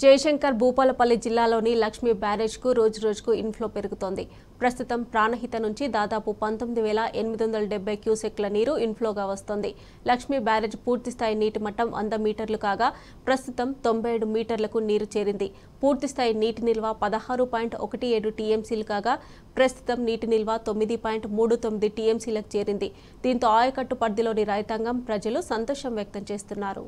జయశంకర్ భూపాలపల్లి జిల్లాలోని లక్ష్మీ బ్యారేజ్కు రోజు రోజుకు ఇన్ఫ్లో పెరుగుతోంది ప్రస్తుతం ప్రాణహిత నుంచి దాదాపు పంతొమ్మిది వేల ఎనిమిది వందల డెబ్బై క్యూసెక్ల నీరు ఇన్ఫ్లోగా వస్తోంది లక్ష్మీ బ్యారేజ్ పూర్తిస్థాయి నీటి మట్టం వంద మీటర్లు కాగా ప్రస్తుతం తొంభై ఏడు మీటర్లకు నీరు చేరింది పూర్తిస్థాయి నీటి నిల్వ పదహారు పాయింట్ ఒకటి ఏడు టీఎంసీలు కాగా ప్రస్తుతం నీటి నిల్వ తొమ్మిది పాయింట్ మూడు తొమ్మిది టీఎంసీలకు చేరింది దీంతో ఆయకట్టు పరిధిలోని రైతాంగం ప్రజలు సంతోషం వ్యక్తం చేస్తున్నారు